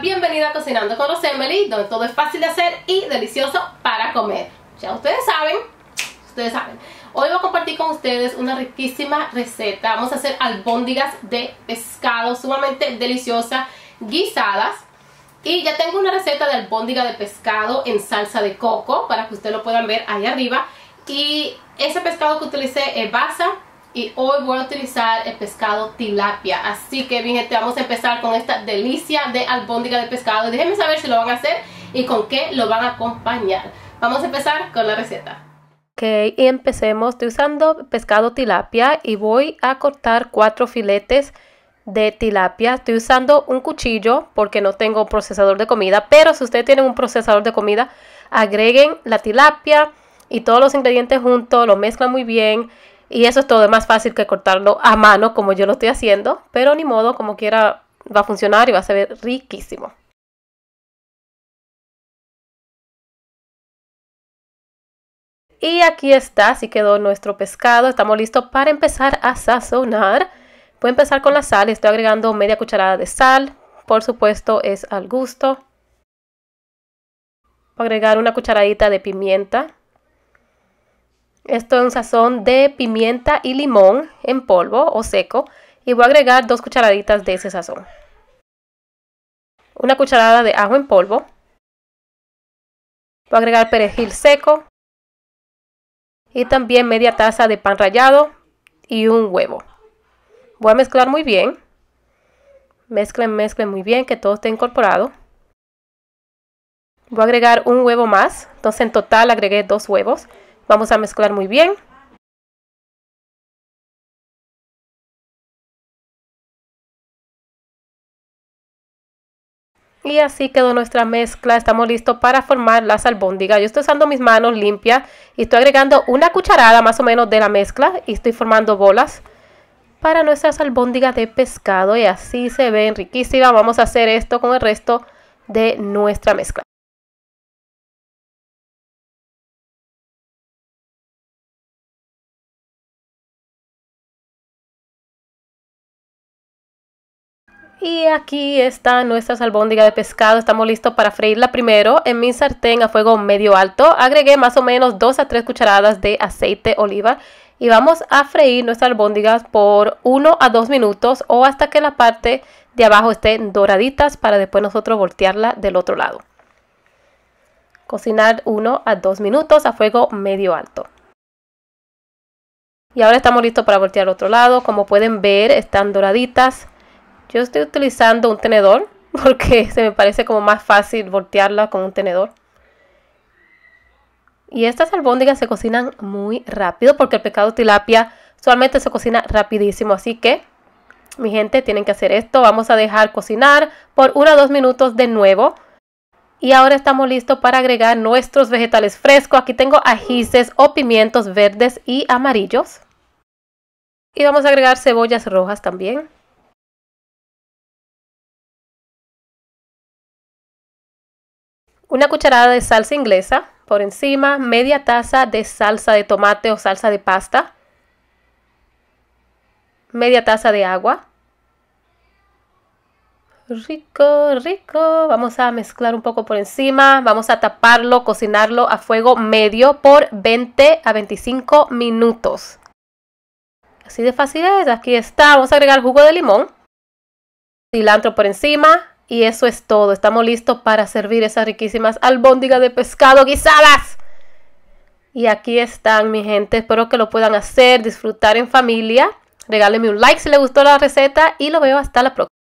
bienvenida a Cocinando con Emily, donde todo es fácil de hacer y delicioso para comer. Ya ustedes saben, ustedes saben. Hoy voy a compartir con ustedes una riquísima receta. Vamos a hacer albóndigas de pescado, sumamente deliciosa, guisadas. Y ya tengo una receta de albóndiga de pescado en salsa de coco, para que ustedes lo puedan ver ahí arriba. Y ese pescado que utilicé es basa, y hoy voy a utilizar el pescado tilapia así que bien vamos a empezar con esta delicia de albóndiga de pescado déjenme saber si lo van a hacer y con qué lo van a acompañar vamos a empezar con la receta Ok, y empecemos, estoy usando pescado tilapia y voy a cortar cuatro filetes de tilapia. Estoy usando un cuchillo porque no tengo procesador de comida, pero si ustedes tienen un procesador de comida, agreguen la tilapia y todos los ingredientes juntos, lo mezclan muy bien y eso es todo, es más fácil que cortarlo a mano como yo lo estoy haciendo, pero ni modo, como quiera va a funcionar y va a ser riquísimo. Y aquí está, así quedó nuestro pescado. Estamos listos para empezar a sazonar. Voy a empezar con la sal. Estoy agregando media cucharada de sal. Por supuesto, es al gusto. Voy a agregar una cucharadita de pimienta. Esto es un sazón de pimienta y limón en polvo o seco y voy a agregar dos cucharaditas de ese sazón. Una cucharada de ajo en polvo. Voy a agregar perejil seco y también media taza de pan rallado y un huevo. Voy a mezclar muy bien. Mezclen, mezclen muy bien que todo esté incorporado. Voy a agregar un huevo más. Entonces en total agregué dos huevos. Vamos a mezclar muy bien. Y así quedó nuestra mezcla. Estamos listos para formar las albóndigas. Yo estoy usando mis manos limpias y estoy agregando una cucharada más o menos de la mezcla y estoy formando bolas para nuestra albóndigas de pescado y así se ven riquísimas. Vamos a hacer esto con el resto de nuestra mezcla. Y aquí está nuestra albóndigas de pescado. Estamos listos para freírla primero. En mi sartén a fuego medio alto agregué más o menos 2 a 3 cucharadas de aceite oliva. Y vamos a freír nuestras albóndigas por 1 a 2 minutos o hasta que la parte de abajo esté doraditas para después nosotros voltearla del otro lado. Cocinar 1 a 2 minutos a fuego medio alto. Y ahora estamos listos para voltear al otro lado. Como pueden ver están doraditas yo estoy utilizando un tenedor porque se me parece como más fácil voltearla con un tenedor. Y estas albóndigas se cocinan muy rápido porque el pecado tilapia solamente se cocina rapidísimo. Así que, mi gente, tienen que hacer esto. Vamos a dejar cocinar por 1 o 2 minutos de nuevo. Y ahora estamos listos para agregar nuestros vegetales frescos. Aquí tengo ajices o pimientos verdes y amarillos. Y vamos a agregar cebollas rojas también. una cucharada de salsa inglesa por encima, media taza de salsa de tomate o salsa de pasta, media taza de agua. Rico, rico. Vamos a mezclar un poco por encima. Vamos a taparlo, cocinarlo a fuego medio por 20 a 25 minutos. Así de fácil es. Aquí está. Vamos a agregar jugo de limón. Cilantro por encima. Y eso es todo. Estamos listos para servir esas riquísimas albóndigas de pescado guisadas. Y aquí están, mi gente. Espero que lo puedan hacer, disfrutar en familia. Regálenme un like si les gustó la receta y lo veo hasta la próxima.